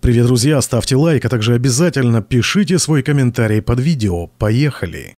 Привет, друзья! Ставьте лайк, а также обязательно пишите свой комментарий под видео. Поехали!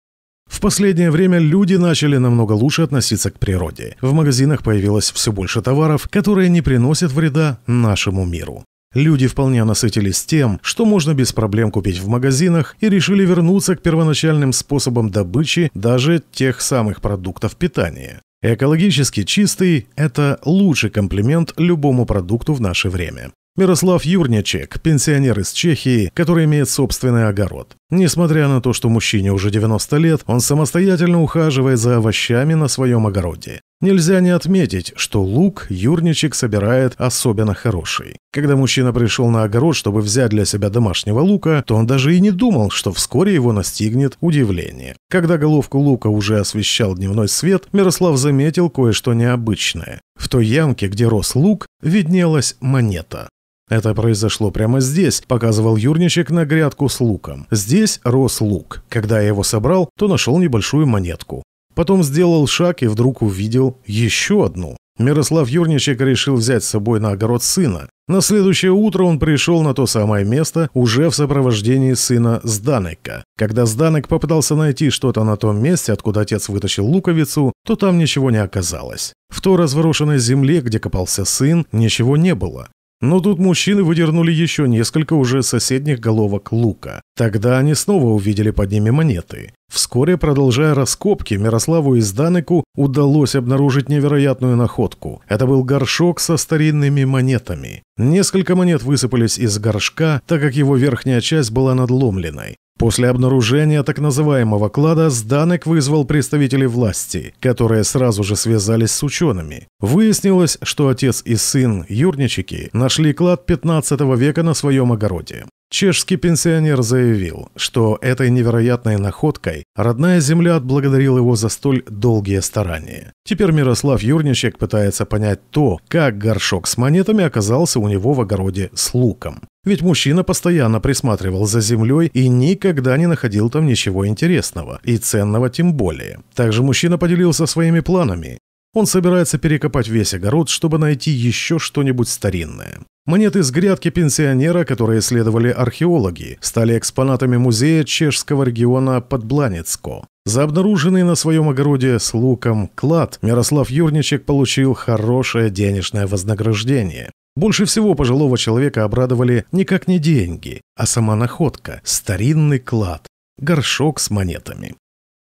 В последнее время люди начали намного лучше относиться к природе. В магазинах появилось все больше товаров, которые не приносят вреда нашему миру. Люди вполне насытились тем, что можно без проблем купить в магазинах и решили вернуться к первоначальным способам добычи даже тех самых продуктов питания. Экологически чистый – это лучший комплимент любому продукту в наше время. Мирослав Юрничек, пенсионер из Чехии, который имеет собственный огород. Несмотря на то, что мужчине уже 90 лет, он самостоятельно ухаживает за овощами на своем огороде. Нельзя не отметить, что лук Юрничек собирает особенно хороший. Когда мужчина пришел на огород, чтобы взять для себя домашнего лука, то он даже и не думал, что вскоре его настигнет удивление. Когда головку лука уже освещал дневной свет, Мирослав заметил кое-что необычное. В той ямке, где рос лук, виднелась монета. Это произошло прямо здесь, показывал Юрничек на грядку с луком. Здесь рос лук. Когда я его собрал, то нашел небольшую монетку. Потом сделал шаг и вдруг увидел еще одну. Мирослав Юрничек решил взять с собой на огород сына. На следующее утро он пришел на то самое место уже в сопровождении сына Зданека. Когда Зданек попытался найти что-то на том месте, откуда отец вытащил луковицу, то там ничего не оказалось. В той разворошенной земле, где копался сын, ничего не было. Но тут мужчины выдернули еще несколько уже соседних головок лука. Тогда они снова увидели под ними монеты. Вскоре, продолжая раскопки, Мирославу и Зданыку удалось обнаружить невероятную находку. Это был горшок со старинными монетами. Несколько монет высыпались из горшка, так как его верхняя часть была надломленной. После обнаружения так называемого клада Зданек вызвал представителей власти, которые сразу же связались с учеными. Выяснилось, что отец и сын, юрничики, нашли клад 15 века на своем огороде. Чешский пенсионер заявил, что этой невероятной находкой родная земля отблагодарила его за столь долгие старания. Теперь Мирослав Юрничек пытается понять то, как горшок с монетами оказался у него в огороде с луком. Ведь мужчина постоянно присматривал за землей и никогда не находил там ничего интересного, и ценного тем более. Также мужчина поделился своими планами. Он собирается перекопать весь огород, чтобы найти еще что-нибудь старинное. Монеты с грядки пенсионера, которые исследовали археологи, стали экспонатами музея чешского региона Подбланецко. За обнаруженный на своем огороде с луком клад Мирослав Юрничек получил хорошее денежное вознаграждение. Больше всего пожилого человека обрадовали никак не деньги, а сама находка – старинный клад, горшок с монетами.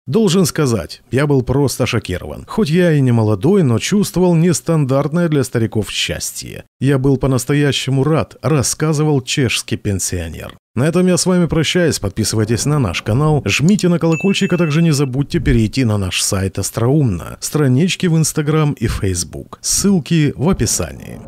Должен сказать, я был просто шокирован. Хоть я и не молодой, но чувствовал нестандартное для стариков счастье. Я был по-настоящему рад, рассказывал чешский пенсионер. На этом я с вами прощаюсь, подписывайтесь на наш канал, жмите на колокольчик, а также не забудьте перейти на наш сайт Остроумно, странички в Инстаграм и Фейсбук. Ссылки в описании.